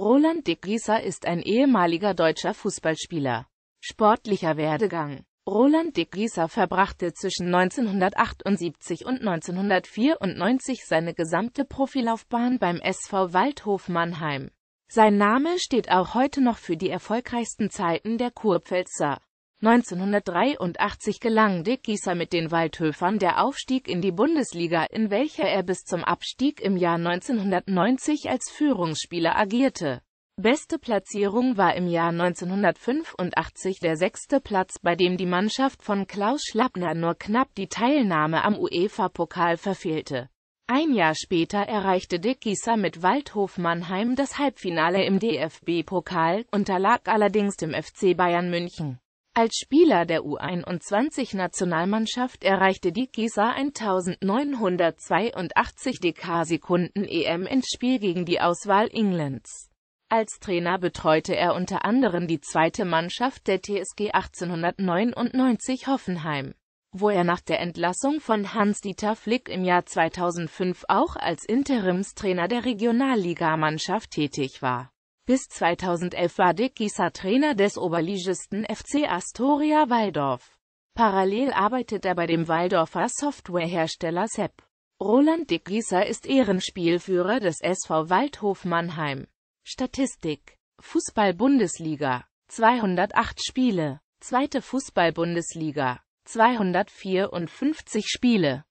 Roland de Grieser ist ein ehemaliger deutscher Fußballspieler. Sportlicher Werdegang Roland de Grieser verbrachte zwischen 1978 und 1994 seine gesamte Profilaufbahn beim SV Waldhof Mannheim. Sein Name steht auch heute noch für die erfolgreichsten Zeiten der Kurpfälzer. 1983 gelang Dick Gieser mit den Waldhöfern der Aufstieg in die Bundesliga, in welcher er bis zum Abstieg im Jahr 1990 als Führungsspieler agierte. Beste Platzierung war im Jahr 1985 der sechste Platz, bei dem die Mannschaft von Klaus Schlappner nur knapp die Teilnahme am UEFA-Pokal verfehlte. Ein Jahr später erreichte Dick Gieser mit Waldhof Mannheim das Halbfinale im DFB-Pokal, unterlag allerdings dem FC Bayern München. Als Spieler der U21-Nationalmannschaft erreichte die Gesa 1982 Dk-Sekunden EM-Endspiel gegen die Auswahl Englands. Als Trainer betreute er unter anderem die zweite Mannschaft der TSG 1899 Hoffenheim, wo er nach der Entlassung von Hans-Dieter Flick im Jahr 2005 auch als Interimstrainer der Regionalligamannschaft tätig war bis 2011 war Dick Gieser Trainer des Oberligisten FC Astoria Waldorf. Parallel arbeitet er bei dem Waldorfer Softwarehersteller SEP. Roland Dick Gieser ist Ehrenspielführer des SV Waldhof Mannheim. Statistik Fußball-Bundesliga 208 Spiele Zweite Fußball-Bundesliga 254 Spiele